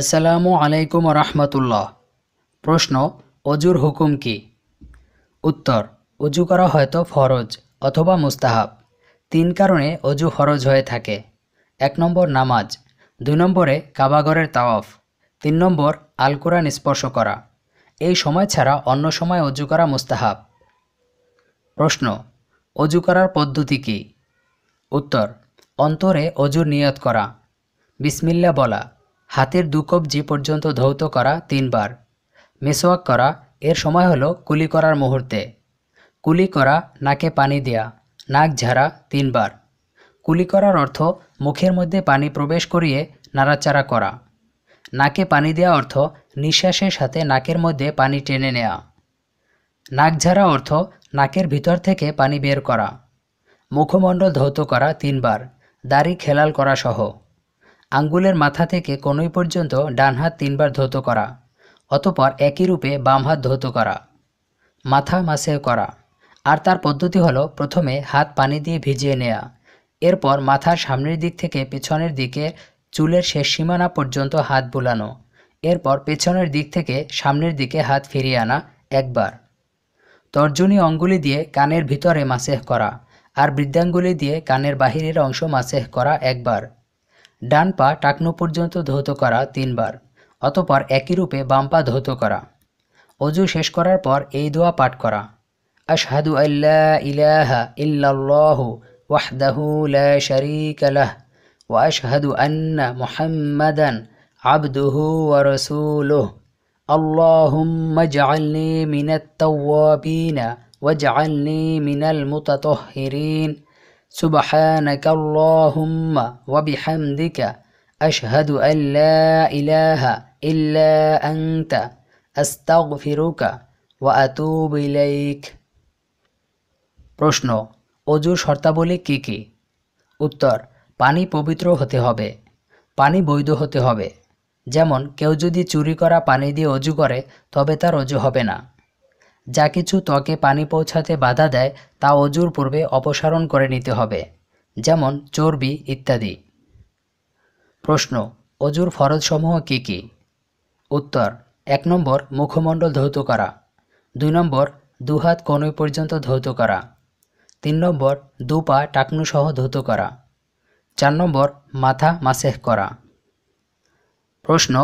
আসসালামু আলাইকুম রহমতুল্লাহ প্রশ্ন অজুর হুকুম কি উত্তর অজু করা হয়তো ফরজ অথবা মুস্তাহাব তিন কারণে অজু ফরজ হয়ে থাকে এক নম্বর নামাজ দুই নম্বরে কাবাগরের তাওয়াফ তিন নম্বর আলকুরান স্পর্শ করা এই সময় ছাড়া অন্য সময় অজু করা মুস্তাহাব প্রশ্ন অজু করার পদ্ধতি কি উত্তর অন্তরে অজুর নিয়ত করা বিসমিল্লা বলা হাতের দু কবজি পর্যন্ত ধৌত করা তিনবার মেসোয়াক করা এর সময় হলো কুলি করার মুহূর্তে কুলি করা নাকে পানি দেয়া নাক ঝাড়া তিনবার কুলি করার অর্থ মুখের মধ্যে পানি প্রবেশ করিয়ে নাড়াচাড়া করা নাকে পানি দেওয়া অর্থ নিঃশ্বাসের সাথে নাকের মধ্যে পানি টেনে নেয়া নাক ঝাড়া অর্থ নাকের ভিতর থেকে পানি বের করা মুখমণ্ডল ধৌত করা তিনবার দাড়ি খেলাল করা সহ আঙ্গুলের মাথা থেকে কনুই পর্যন্ত ডান হাত তিনবার ধৌত করা অতপর একই রূপে বাম হাত ধৌত করা মাথা মাসে করা আর তার পদ্ধতি হলো প্রথমে হাত পানি দিয়ে ভিজিয়ে নেয়া এরপর মাথার সামনের দিক থেকে পেছনের দিকে চুলের শেষ সীমানা পর্যন্ত হাত বুলানো এরপর পেছনের দিক থেকে সামনের দিকে হাত ফিরিয়ে আনা একবার তর্জনী অঙ্গুলি দিয়ে কানের ভিতরে মাসেহ করা আর বৃদ্ধাঙ্গুলি দিয়ে কানের বাহিরের অংশ মাসেহ করা একবার ডান পা টাকনো পর্যন্ত ধৌত করা তিনবার অতপর একই রূপে বাম পা ধৌত করা অজু শেষ করার পর এই দোয়া পাঠ করা আশহাদু আল্লাহ ইলাহ ইল্লাল্লাহ ওয়াহদাহু লা শারীকা লাহ ওয়া আশহাদু আন্না মুহাম্মাদান আবদুহু ওয়া রাসূলুহু اللهم اجعلني من التوابين واجعلني من المتطهرين سبحانك اللهم وبحمدك أشهد أن لا إله إلا أنت أستغفرك وأتوب إليك প্রশ্ন অজু শর্তাবলী কী কী উত্তর পানি পবিত্র হতে হবে পানি বৈধ হতে হবে যেমন কেউ যদি চুরি করা পানি দিয়ে অজু করে তবে তার অজু হবে না যা কিছু ত্বকে পানি পৌঁছাতে বাধা দেয় তা অজুর পূর্বে অপসারণ করে নিতে হবে যেমন চর্বি ইত্যাদি প্রশ্ন অজুর ফরজসমূহ কী কী উত্তর এক নম্বর মুখমণ্ডল ধৌত করা দুই নম্বর দুহাত কনুই পর্যন্ত ধৌত করা তিন নম্বর দু পা টাকনুসহ ধৌত করা চার নম্বর মাথা মাসেহ করা প্রশ্ন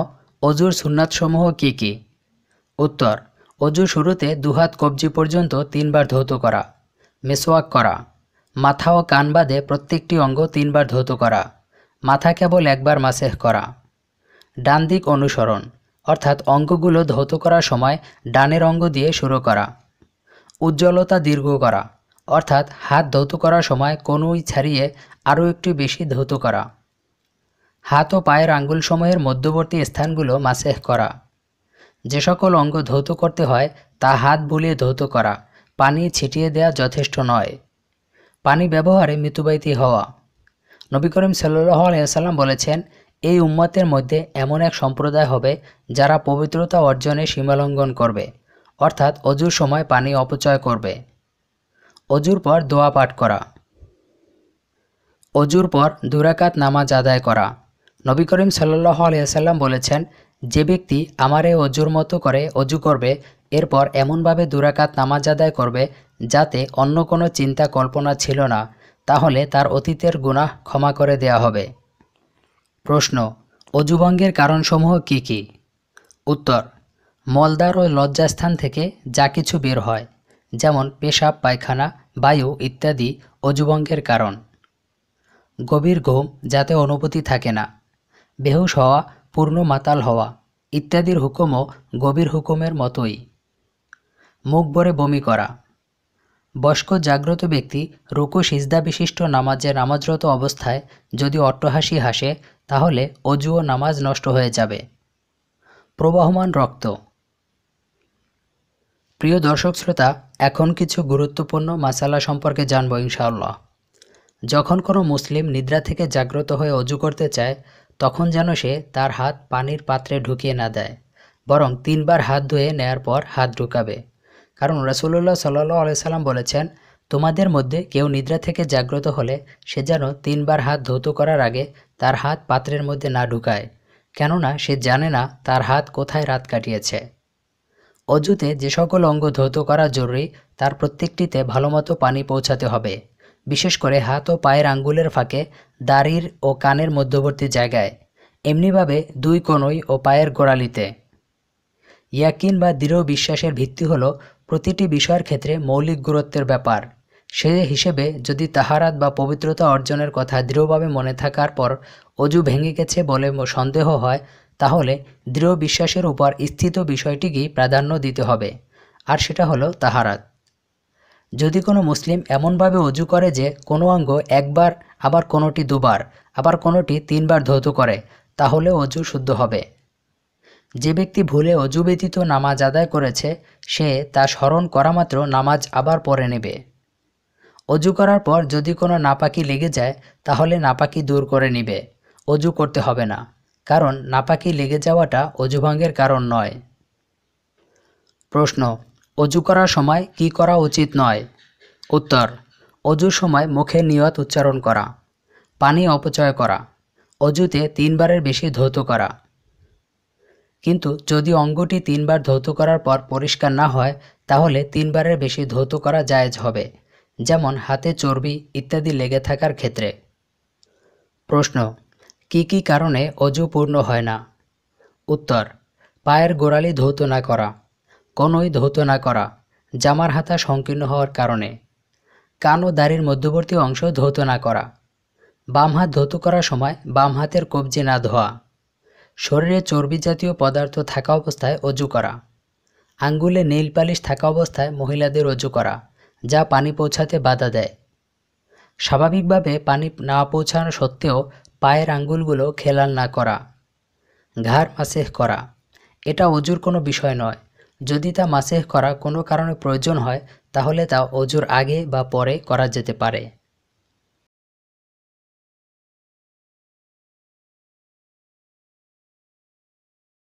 অজুর সুন্নাতসমূহ কী কী উত্তর অজু শুরুতে দুহাত কবজি পর্যন্ত তিনবার ধৌত করা মেসোয়াক করা মাথা ও কান বাদে প্রত্যেকটি অঙ্গ তিনবার ধৌত করা মাথা কেবল একবার মাসেহ করা ডান দিক অনুসরণ অর্থাৎ অঙ্গগুলো ধৌত করার সময় ডানের অঙ্গ দিয়ে শুরু করা উজ্জ্বলতা দীর্ঘ করা অর্থাৎ হাত ধৌত করার সময় কোনোই ছাড়িয়ে আরও একটু বেশি ধৌত করা হাত ও পায়ের আঙ্গুলসমূহের মধ্যবর্তী স্থানগুলো মাসেহ করা যে সকল অঙ্গ ধৌত করতে হয় তা হাত বুলিয়ে ধৌত করা পানি ছিটিয়ে দেয়া যথেষ্ট নয় পানি ব্যবহারে মৃত্যুবাহিতী হওয়া নবী করিম সাল্লাহ বলেছেন এই উম্মতের মধ্যে এমন এক সম্প্রদায় হবে যারা পবিত্রতা অর্জনে সীমালঙ্ঘন করবে অর্থাৎ অজুর সময় পানি অপচয় করবে অজুর পর দোয়া পাঠ করা অজুর পর দুরাকাত নামাজ আদায় করা নবী করিম সাল্লাহ সাল্লাম বলেছেন যে ব্যক্তি আমারে অজুর মতো করে অজু করবে এরপর এমনভাবে দুরাকাত নামাজ আদায় করবে যাতে অন্য কোনো চিন্তা কল্পনা ছিল না তাহলে তার অতীতের গুনাহ ক্ষমা করে দেয়া হবে প্রশ্ন অজুভঙ্গের কারণসমূহ কি কি উত্তর মলদার ও লজ্জাস্থান থেকে যা কিছু বের হয় যেমন পেশাব পায়খানা বায়ু ইত্যাদি অজুভঙ্গের কারণ গভীর ঘুম যাতে অনুভূতি থাকে না বেহুশ হওয়া পূর্ণ মাতাল হওয়া ইত্যাদির হুকুমও গভীর হুকুমের মতোই মুখ ভরে বমি করা বয়স্ক জাগ্রত ব্যক্তি রুকু সিজদা বিশিষ্ট নামাজে নামাজরত অবস্থায় যদি অট্টহাসি হাসে তাহলে অজু ও নামাজ নষ্ট হয়ে যাবে প্রবাহমান রক্ত প্রিয় দর্শক শ্রোতা এখন কিছু গুরুত্বপূর্ণ মাসালা সম্পর্কে জানব ইনশাআল্লাহ যখন কোনো মুসলিম নিদ্রা থেকে জাগ্রত হয়ে অজু করতে চায় তখন যেন সে তার হাত পানির পাত্রে ঢুকিয়ে না দেয় বরং তিনবার হাত ধুয়ে নেয়ার পর হাত ঢুকাবে কারণ রসুল্লাহ সাল্লু আলাইসাল্লাম বলেছেন তোমাদের মধ্যে কেউ নিদ্রা থেকে জাগ্রত হলে সে যেন তিনবার হাত ধৌত করার আগে তার হাত পাত্রের মধ্যে না ঢুকায় কেননা সে জানে না তার হাত কোথায় রাত কাটিয়েছে অজুতে যে সকল অঙ্গ ধৌত করা জরুরি তার প্রত্যেকটিতে ভালোমতো পানি পৌঁছাতে হবে বিশেষ করে হাত ও পায়ের আঙ্গুলের ফাঁকে দাড়ির ও কানের মধ্যবর্তী জায়গায় এমনিভাবে দুই কনই ও পায়ের গোড়ালিতে ইয়াকিন বা দৃঢ় বিশ্বাসের ভিত্তি হল প্রতিটি বিষয়ের ক্ষেত্রে মৌলিক গুরুত্বের ব্যাপার সে হিসেবে যদি তাহারাত বা পবিত্রতা অর্জনের কথা দৃঢ়ভাবে মনে থাকার পর অজু ভেঙে গেছে বলে সন্দেহ হয় তাহলে দৃঢ় বিশ্বাসের উপর স্থিত বিষয়টিকেই প্রাধান্য দিতে হবে আর সেটা হলো তাহারাত যদি কোনো মুসলিম এমনভাবে অজু করে যে কোনো অঙ্গ একবার আবার কোনোটি দুবার আবার কোনোটি তিনবার ধৌত করে তাহলে অজু শুদ্ধ হবে যে ব্যক্তি ভুলে অজু ব্যতীত নামাজ আদায় করেছে সে তা স্মরণ করা মাত্র নামাজ আবার পরে নেবে অজু করার পর যদি কোনো নাপাকি লেগে যায় তাহলে নাপাকি দূর করে নিবে অজু করতে হবে না কারণ নাপাকি লেগে যাওয়াটা অজুভঙ্গের কারণ নয় প্রশ্ন অজু করার সময় কি করা উচিত নয় উত্তর অজু সময় মুখে নিয়ত উচ্চারণ করা পানি অপচয় করা অজুতে তিনবারের বেশি ধৌত করা কিন্তু যদি অঙ্গটি তিনবার ধৌত করার পর পরিষ্কার না হয় তাহলে তিনবারের বেশি ধৌত করা জায়েজ হবে যেমন হাতে চর্বি ইত্যাদি লেগে থাকার ক্ষেত্রে প্রশ্ন কি কি কারণে অজু পূর্ণ হয় না উত্তর পায়ের গোড়ালি ধৌত না করা কনই ধৌত না করা জামার হাতা সংকীর্ণ হওয়ার কারণে কান ও দাড়ির মধ্যবর্তী অংশ ধৌত না করা বাম হাত ধৌত করার সময় বাম হাতের কবজি না ধোয়া শরীরে চর্বি জাতীয় পদার্থ থাকা অবস্থায় অজু করা আঙ্গুলে নীল পালিশ থাকা অবস্থায় মহিলাদের অজু করা যা পানি পৌঁছাতে বাধা দেয় স্বাভাবিকভাবে পানি না পৌঁছানো সত্ত্বেও পায়ের আঙ্গুলগুলো খেলাল না করা ঘাড় মাসেহ করা এটা অজুর কোনো বিষয় নয় যদি তা মাসেহ করা কোনো কারণে প্রয়োজন হয় তাহলে তা অজুর আগে বা পরে করা যেতে পারে